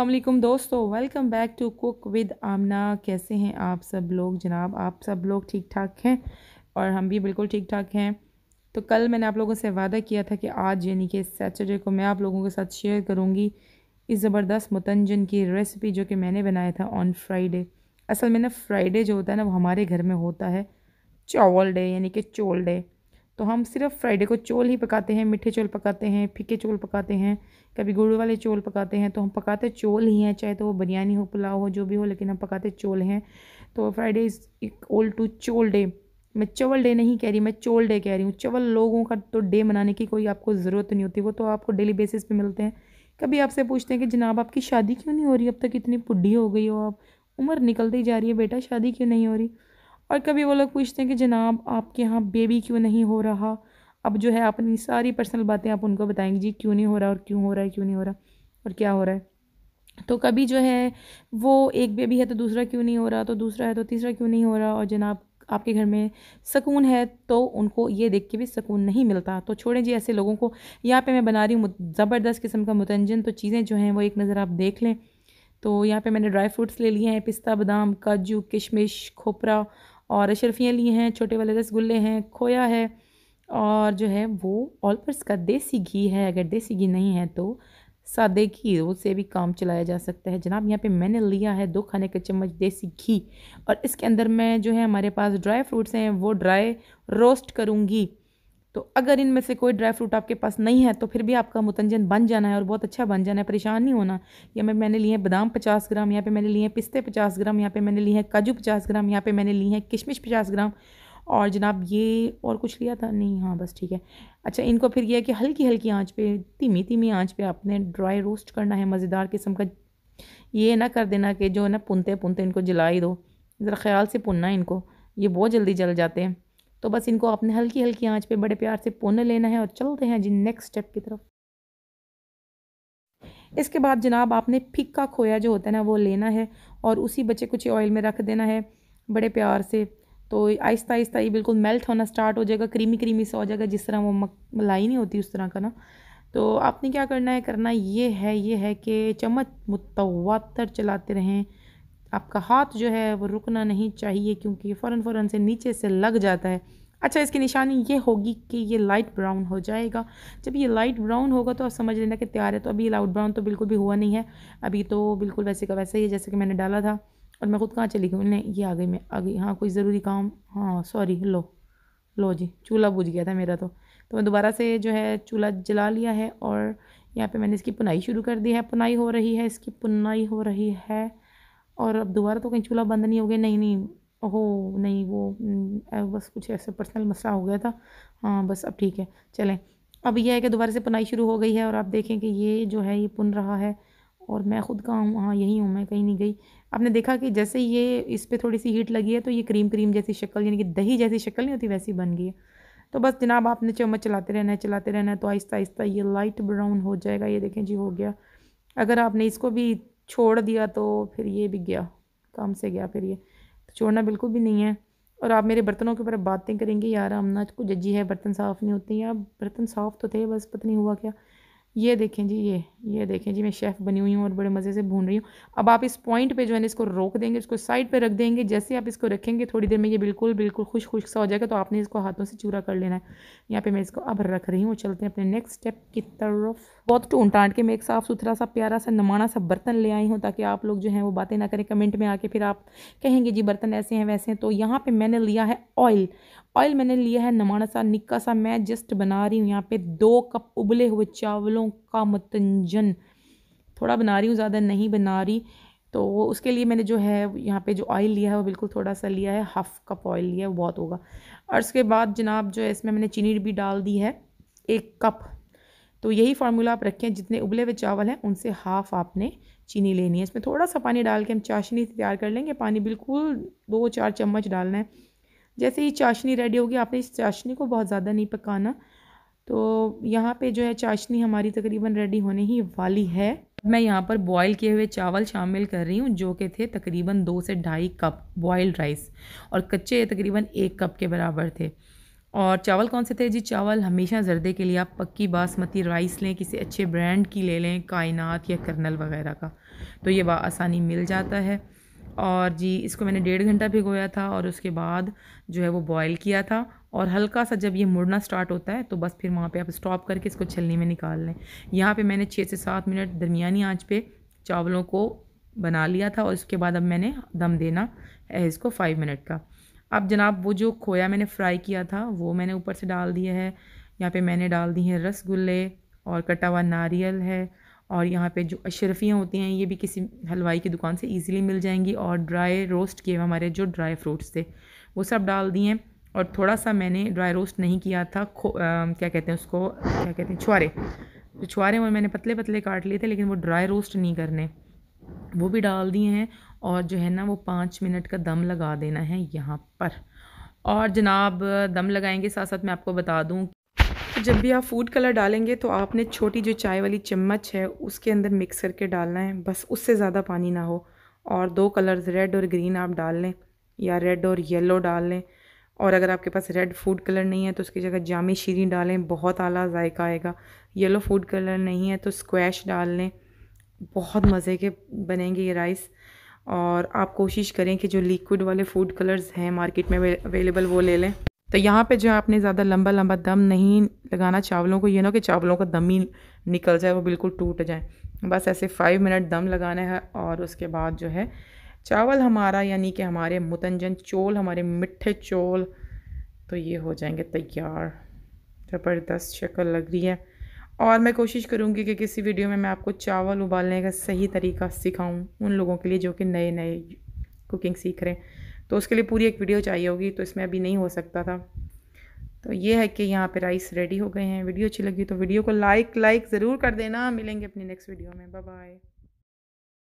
अल्लाम दोस्तों welcome back to cook with Amna कैसे हैं आप सब लोग जनाब आप सब लोग ठीक ठाक हैं और हम भी बिल्कुल ठीक ठाक हैं तो कल मैंने आप लोगों से वादा किया था कि आज यानी कि सैटरडे को मैं आप लोगों के साथ शेयर करूँगी इस ज़बरदस्त मतंजन की रेसिपी जो कि मैंने बनाया था ऑन फ्राइडे असल में ना फ्राइडे जो होता है ना वो हमारे घर में होता है चावल डे यानी कि चोल डे तो हम सिर्फ फ्राइडे को चोल ही पकाते हैं मीठे चोल पकाते हैं फीके चोल पकाते हैं कभी गुड़ वाले चोल पकाते हैं तो हम पकाते चोल ही हैं चाहे तो वो बिरयानी हो पुलाव हो जो भी हो लेकिन हम पकाते चोल हैं तो फ्राइडे इज़ एक ओल टू चोल डे मैं चवल डे नहीं कह रही मैं चोल डे कह रही हूँ चवल लोगों का तो डे मनाने की कोई आपको ज़रूरत नहीं होती वो तो आपको डेली बेसिस पर मिलते हैं कभी आपसे पूछते हैं कि जनाब आपकी शादी क्यों नहीं हो रही अब तक इतनी बुढ़ी हो गई हो आप उम्र निकलती जा रही है बेटा शादी क्यों नहीं हो रही और कभी वो लोग पूछते हैं कि जनाब आपके यहाँ बेबी क्यों नहीं हो रहा अब जो है अपनी सारी पर्सनल बातें आप उनको बताएंगे जी क्यों नहीं हो रहा और क्यों हो रहा है क्यों नहीं हो रहा और क्या हो रहा है तो कभी जो है वो एक बेबी है तो दूसरा क्यों नहीं हो रहा तो दूसरा है तो तीसरा क्यों नहीं हो रहा और जनाब आपके घर में सकून है तो उनको ये देख के भी सकून नहीं मिलता तो छोड़ें जी ऐसे लोगों को यहाँ पे मैं बना रही हूँ ज़बरदस्त किस्म का मुतंजन तो चीज़ें जो हैं वो एक नज़र आप देख लें तो यहाँ पे मैंने ड्राई फ्रूट्स ले लिए हैं पिस्ता बादाम काजू किशमिश खोपरा और शर्फियाँ ली हैं छोटे वाले रसगुल्ले हैं खोया है और जो है वो ऑलपर्स का देसी घी है अगर देसी घी नहीं है तो सादे घी रोज से भी काम चलाया जा सकता है जनाब यहाँ पे मैंने लिया है दो खाने के चम्मच देसी घी और इसके अंदर मैं जो है हमारे पास ड्राई फ्रूट्स हैं वो ड्राई रोस्ट करूँगी तो अगर इनमें से कोई ड्राई फ्रूट आपके पास नहीं है तो फिर भी आपका मुतंजन बन जाना है और बहुत अच्छा बन जाना है परेशान नहीं होना या मैं मैंने लिए हैं बादाम पचास ग्राम यहाँ पे मैंने लिए हैं पिस्ते पचास ग्राम यहाँ पे मैंने लिए हैं काजू पचास ग्राम यहाँ पे मैंने लिए हैं किशमिश पचास ग्राम और जनाब ये और कुछ लिया था नहीं हाँ बस ठीक है अच्छा इनको फिर यह है कि हल्की हल्की आँच पर धीमी धीमी आँच पर आपने ड्राई रोस्ट करना है मज़ेदार किस्म का ये ना कर देना कि जो है ना पुनते पुनते इनको जला ही दो ज़रा ख्याल से पुनना इनको ये बहुत जल्दी जल जाते हैं तो बस इनको आपने हल्की हल्की आंच पे बड़े प्यार से पोने लेना है और चलते हैं जी नेक्स्ट स्टेप की तरफ इसके बाद जनाब आपने फिक्का खोया जो होता है ना वो लेना है और उसी बचे कुछ ऑयल में रख देना है बड़े प्यार से तो आहिस्ता आहिस्ता ये बिल्कुल मेल्ट होना स्टार्ट हो जाएगा क्रीमी क्रीमी सा हो जाएगा जिस तरह वो मलाई नहीं होती उस तरह का ना तो आपने क्या करना है करना ये है ये है कि चम्मच मुतवातर चलाते रहें आपका हाथ जो है वो रुकना नहीं चाहिए क्योंकि ये फ़ौर फ़ौरन से नीचे से लग जाता है अच्छा इसकी निशानी ये होगी कि ये लाइट ब्राउन हो जाएगा जब ये लाइट ब्राउन होगा तो आप समझ लेना कि तैयार है तो अभी लाइट ब्राउन तो बिल्कुल भी हुआ नहीं है अभी तो बिल्कुल वैसे का वैसा ही है जैसे कि मैंने डाला था और मैं खुद कहाँ चली गई नहीं ये आ गई मैं आ गई हाँ कोई ज़रूरी काम हाँ सॉरी लो लो जी चूल्हा बुझ गया था मेरा तो तो मैं दोबारा से जो है चूल्हा जला लिया है और यहाँ पे मैंने इसकी पुनाई शुरू कर दी है पुनाई हो रही है इसकी पुनाई हो रही है और अब दोबारा तो कहीं चूल्हा बंद नहीं हो गया नहीं नहीं ओहो नहीं वो हम्म, बस कुछ ऐसे पर्सनल मसला हो गया था हाँ बस अब ठीक है चलें अब यह है कि दोबारा से पुनाई शुरू हो गई है और आप देखें कि ये जो है ये पुन रहा है और मैं ख़ुद कहाँ हूँ हाँ यहीं हूँ मैं कहीं नहीं गई आपने देखा कि जैसे ये इस पर थोड़ी सी हीट लगी है तो ये क्रीम क्रीम जैसी शक्ल यानी कि दही जैसी शक्ल नहीं होती वैसी बन गई है तो बस जनाब आपने चम्मच चलाते रहना है चलाते रहना है तो आहिस्ता आहिस्ता ये लाइट ब्राउन हो जाएगा ये देखें जी हो गया अगर आपने इसको भी छोड़ दिया तो फिर ये भी गया काम से गया फिर ये तो छोड़ना बिल्कुल भी नहीं है और आप मेरे बर्तनों के ऊपर बातें करेंगे यार हम ना को जज्जी है बर्तन साफ़ नहीं होते यार बर्तन साफ़ तो थे बस पता नहीं हुआ क्या ये देखें जी ये ये देखें जी मैं शेफ़ बनी हुई हूँ और बड़े मज़े से भून रही हूँ अब आप इस पॉइंट पे जो है ना इसको रोक देंगे इसको साइड पे रख देंगे जैसे आप इसको रखेंगे थोड़ी देर में ये बिल्कुल बिल्कुल खुश खुश सा हो जाएगा तो आपने इसको हाथों से चूरा कर लेना है यहाँ पे मैं इसको अब रख रही हूँ चलते हैं अपने नेक्स्ट स्टेप की तरफ बहुत टून टाँट के मैं एक साफ़ सुथरा सा प्यारा सा नमाना सा बर्तन ले आई हूँ ताकि आप लोग जो है वो बातें ना करें कमेंट में आके फिर आप कहेंगे जी बर्तन ऐसे हैं वैसे हैं तो यहाँ पर मैंने लिया है ऑयल ऑयल मैंने लिया है नमाना सा निक्का सा मैं जस्ट बना रही हूँ यहाँ पे दो कप उबले हुए चावलों का मतंजन थोड़ा बना रही हूँ ज़्यादा नहीं बना रही तो उसके लिए मैंने जो है यहाँ पे जो ऑयल लिया है वो बिल्कुल थोड़ा सा लिया है हाफ़ कप ऑयल लिया है बहुत होगा और उसके बाद जनाब जो है इसमें मैंने चीनी भी डाल दी है एक कप तो यही फार्मूला आप रखें जितने उबले हुए चावल हैं उनसे हाफ़ आपने चीनी लेनी है इसमें थोड़ा सा पानी डाल के हम चाशनी तैयार कर लेंगे पानी बिल्कुल दो चार चम्मच डालना है जैसे ही चाशनी रेडी होगी आपने इस चाशनी को बहुत ज़्यादा नहीं पकाना तो यहाँ पे जो है चाशनी हमारी तकरीबन रेडी होने ही वाली है मैं यहाँ पर बॉईल किए हुए चावल शामिल कर रही हूँ जो कि थे तकरीबन दो से ढाई कप बॉयल्ड राइस और कच्चे तकरीबन एक कप के बराबर थे और चावल कौन से थे जी चावल हमेशा जर्दे के लिए आप पक्की बासमती राइस लें किसी अच्छे ब्रांड की ले लें कायनात या कर्नल वगैरह का तो ये आसानी मिल जाता है और जी इसको मैंने डेढ़ घंटा भिगोया था और उसके बाद जो है वो बॉयल किया था और हल्का सा जब ये मुड़ना स्टार्ट होता है तो बस फिर वहाँ पे आप स्टॉप करके इसको छलनी में निकाल लें यहाँ पे मैंने छः से सात मिनट दरमियानी आंच पे चावलों को बना लिया था और उसके बाद अब मैंने दम देना है इसको फाइव मिनट का अब जनाब वो जो खोया मैंने फ्राई किया था वो मैंने ऊपर से डाल दिया है यहाँ पर मैंने डाल दी है रसगुल्ले और कटा हुआ नारियल है और यहाँ पे जो अशरफियाँ होती हैं ये भी किसी हलवाई की दुकान से ईज़िली मिल जाएंगी और ड्राई रोस्ट किए हुए हमारे जो ड्राई फ्रूट्स थे वो सब डाल दिए और थोड़ा सा मैंने ड्राई रोस्ट नहीं किया था खो आ, क्या कहते हैं उसको क्या कहते हैं छुआरे जो तो छुआरे वो मैंने पतले पतले काट लिए थे लेकिन वो ड्राई रोस्ट नहीं करने वो भी डाल दिए हैं और जो है ना वो पाँच मिनट का दम लगा देना है यहाँ पर और जनाब दम लगाएंगे साथ साथ मैं आपको बता दूँ जब भी आप फूड कलर डालेंगे तो आपने छोटी जो चाय वाली चम्मच है उसके अंदर मिक्स करके डालना है बस उससे ज़्यादा पानी ना हो और दो कलर्स रेड और ग्रीन आप डाल लें या रेड और येलो डाल लें और अगर आपके पास रेड फूड कलर नहीं है तो उसकी जगह जामी शीरी डालें बहुत आला जायका आएगा येलो फूड कलर नहीं है तो स्क्वैश डाल लें बहुत मज़े के बनेंगे ये राइस और आप कोशिश करें कि जो लिक्विड वाले फूड कलर्स हैं मार्केट में अवेलेबल वो ले लें तो यहाँ पे जो आपने ज़्यादा लंबा लंबा दम नहीं लगाना चावलों को ये ना कि चावलों का दम ही निकल जाए वो बिल्कुल टूट जाए बस ऐसे फाइव मिनट दम लगाना है और उसके बाद जो है चावल हमारा यानी कि हमारे मुतंजन चोल हमारे मिठे चोल तो ये हो जाएंगे तैयार ज़बरदस्त शक्ल लग रही है और मैं कोशिश करूँगी कि किसी वीडियो में मैं आपको चावल उबालने का सही तरीका सिखाऊँ उन लोगों के लिए जो कि नए नए कुकिंग सीख रहे हैं तो उसके लिए पूरी एक वीडियो चाहिए होगी तो इसमें अभी नहीं हो सकता था तो ये है कि यहाँ पे राइस रेडी हो गए हैं वीडियो अच्छी लगी तो वीडियो को लाइक लाइक ज़रूर कर देना मिलेंगे अपनी नेक्स्ट वीडियो में बाय बाय